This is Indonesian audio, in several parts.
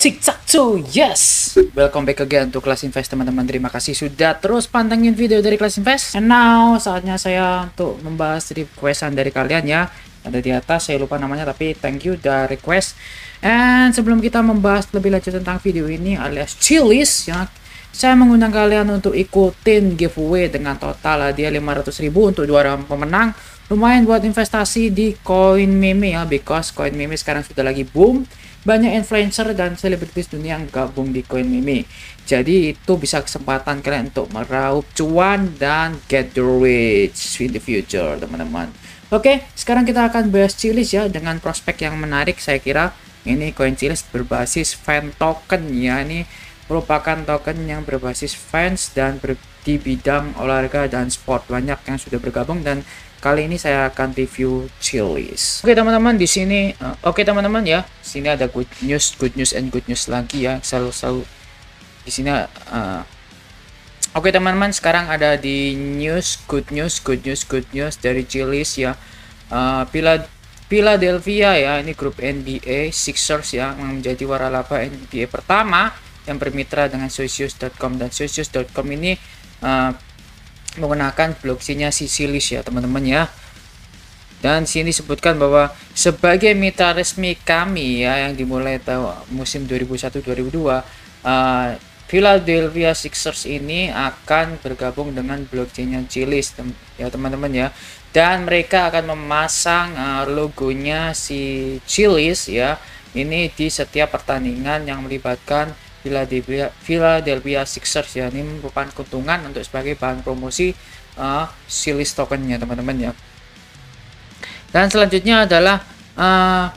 tik tak cu, yes! Welcome back again to Class Invest teman-teman. Terima kasih sudah terus pantengin video dari Class Invest. And now saatnya saya untuk membahas requestan dari kalian ya. Ada di atas, saya lupa namanya tapi thank you udah request. And sebelum kita membahas lebih lanjut tentang video ini alias chillis ya, saya mengundang kalian untuk ikutin giveaway dengan total hadiah 500.000 untuk dua orang pemenang. Lumayan buat investasi di koin meme ya, because koin meme sekarang sudah lagi boom banyak influencer dan selebritis dunia yang gabung di coin Mimi. Jadi itu bisa kesempatan kalian untuk meraup cuan dan get rich in the future, teman-teman. Oke, sekarang kita akan bahas Cilis ya dengan prospek yang menarik saya kira. Ini coin Cilis berbasis fan token ya, ini merupakan token yang berbasis fans dan ber di bidang olahraga dan sport. Banyak yang sudah bergabung dan kali ini saya akan review Chili's. Oke teman-teman di sini uh, oke teman-teman ya. Sini ada good news, good news and good news lagi ya. Selalu selalu di sini uh, Oke teman-teman sekarang ada di news good news good news good news dari Chili's ya. Uh, Pila Philadelphia ya ini grup NBA Sixers ya yang menjadi waralaba NBA pertama yang bermitra dengan Socius.com dan Socius.com ini uh, menggunakan blockchainnya Sicilis ya teman-teman ya dan sini disebutkan bahwa sebagai mitra resmi kami ya yang dimulai tahun musim 2001-2002 uh, eh, Philadelphia Sixers ini akan bergabung dengan blockchainnya Chilis tem ya teman-teman ya dan mereka akan memasang uh, logonya si Chilis ya ini di setiap pertandingan yang melibatkan Philadelphia, Philadelphia Sixers ya ini merupakan keuntungan untuk sebagai bahan promosi uh, series tokennya teman-teman ya dan selanjutnya adalah uh,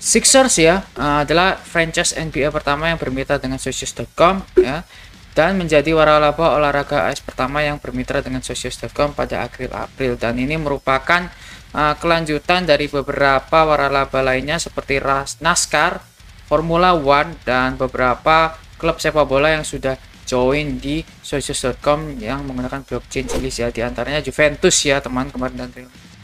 Sixers ya uh, adalah franchise NBA pertama yang bermitra dengan Socios.com ya dan menjadi waralaba olahraga AS pertama yang bermitra dengan Socios.com pada akhir April dan ini merupakan uh, kelanjutan dari beberapa waralaba lainnya seperti NASCAR Formula One dan beberapa klub sepak bola yang sudah join di socius.com yang menggunakan blockchain Swiss ya diantaranya Juventus ya teman kemarin dan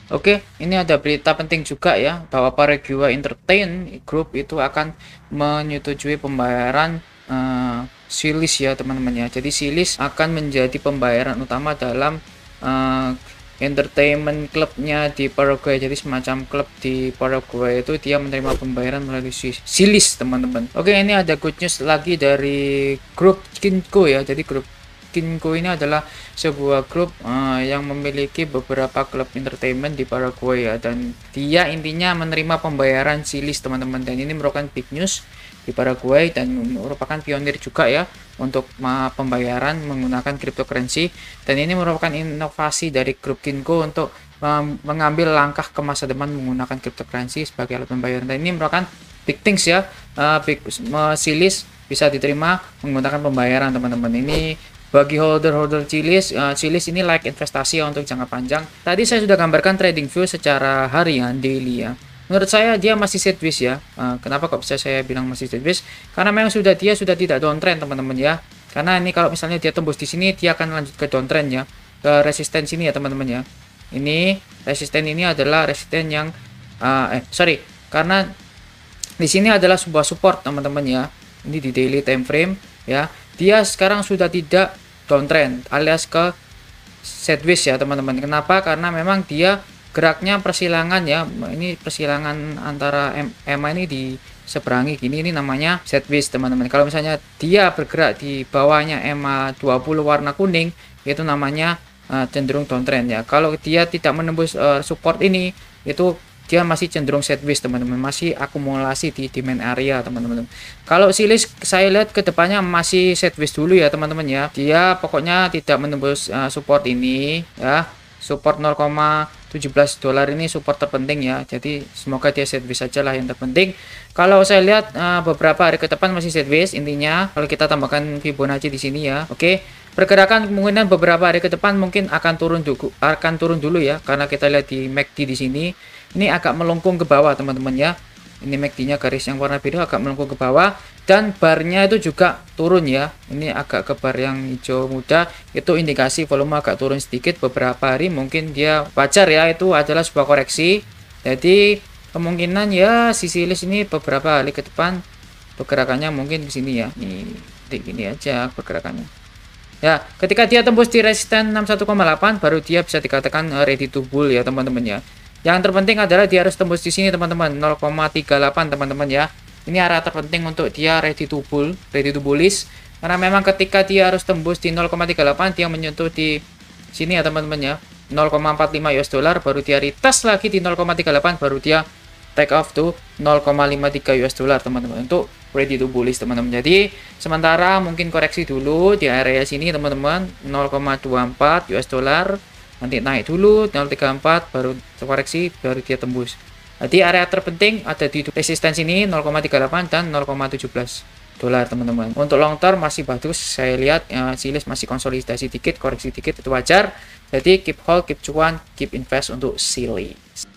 Oke, ini ada berita penting juga ya bahwa para gua Entertain Group itu akan menyetujui pembayaran uh, eh, Silis ya teman-teman ya. Jadi Silis akan menjadi pembayaran utama dalam uh, entertainment klubnya di Paraguay jadi semacam klub di Paraguay itu dia menerima pembayaran melalui silis teman-teman oke ini ada good news lagi dari grup Kinko ya jadi grup Skinku ini adalah sebuah grup uh, yang memiliki beberapa klub entertainment di Paraguay ya dan dia intinya menerima pembayaran silis teman-teman dan ini merupakan big news di Paraguay dan merupakan pionir juga ya untuk eh, pembayaran menggunakan cryptocurrency dan ini merupakan inovasi dari grup Kinko untuk eh, mengambil langkah ke masa depan menggunakan cryptocurrency sebagai alat pembayaran dan ini merupakan big things ya uh, big silis bisa diterima menggunakan pembayaran teman-teman ini bagi holder-holder Cilis, uh, eh, Cilis ini like investasi untuk jangka panjang. Tadi saya sudah gambarkan trading view secara harian, daily ya. Menurut saya dia masih sideways ya. Uh, kenapa kok bisa saya bilang masih sideways? Karena memang sudah dia sudah tidak downtrend teman-teman ya. Karena ini kalau misalnya dia tembus di sini, dia akan lanjut ke downtrend ya. Ke resisten sini ya teman-teman ya. Ini resisten ini adalah resisten yang uh, eh sorry, karena di sini adalah sebuah support teman-teman ya. Ini di daily time frame ya dia sekarang sudah tidak downtrend alias ke sideways ya teman-teman kenapa karena memang dia geraknya persilangan ya ini persilangan antara EMA ini di seberangi gini ini namanya sideways teman-teman kalau misalnya dia bergerak di bawahnya EMA 20 warna kuning itu namanya uh, cenderung downtrend ya kalau dia tidak menembus uh, support ini itu dia masih cenderung set sideways teman-teman masih akumulasi di demand area teman-teman kalau silis saya lihat kedepannya masih set sideways dulu ya teman-teman ya dia pokoknya tidak menembus uh, support ini ya support 0, 17 dolar ini support terpenting ya. Jadi semoga dia sideways saja lah yang terpenting. Kalau saya lihat eh, beberapa hari ke depan masih sideways intinya kalau kita tambahkan Fibonacci di sini ya. Oke. Pergerakan kemungkinan beberapa hari ke depan mungkin akan turun dulu akan turun dulu ya karena kita lihat di MACD di sini ini agak melengkung ke bawah teman-teman ya. Ini MACD-nya garis yang warna biru agak melengkung ke bawah dan barnya itu juga turun ya. Ini agak ke bar yang hijau muda itu indikasi volume agak turun sedikit beberapa hari mungkin dia wajar ya itu adalah sebuah koreksi. Jadi kemungkinan ya sisi list ini beberapa kali ke depan pergerakannya mungkin ke sini ya. ini gini aja pergerakannya. Ya, ketika dia tembus di resisten 61,8 baru dia bisa dikatakan ready to bull ya teman-teman ya. Yang terpenting adalah dia harus tembus di sini teman-teman 0,38 teman-teman ya. Ini arah terpenting untuk dia ready to bull, ready to bullish karena memang ketika dia harus tembus di 0,38 dia menyentuh di sini ya teman-teman ya. 0,45 US dollar baru dia retest lagi di 0,38 baru dia take off tuh 0,53 US dollar teman-teman untuk ready to bullish teman-teman. Jadi sementara mungkin koreksi dulu di area sini teman-teman 0,24 US dollar nanti naik dulu 034 baru terkoreksi baru dia tembus jadi area terpenting ada di resistance ini 0,38 dan 0,17 dolar teman-teman untuk long term masih bagus saya lihat ya, silis masih konsolidasi dikit koreksi dikit itu wajar jadi keep hold keep cuan keep invest untuk silis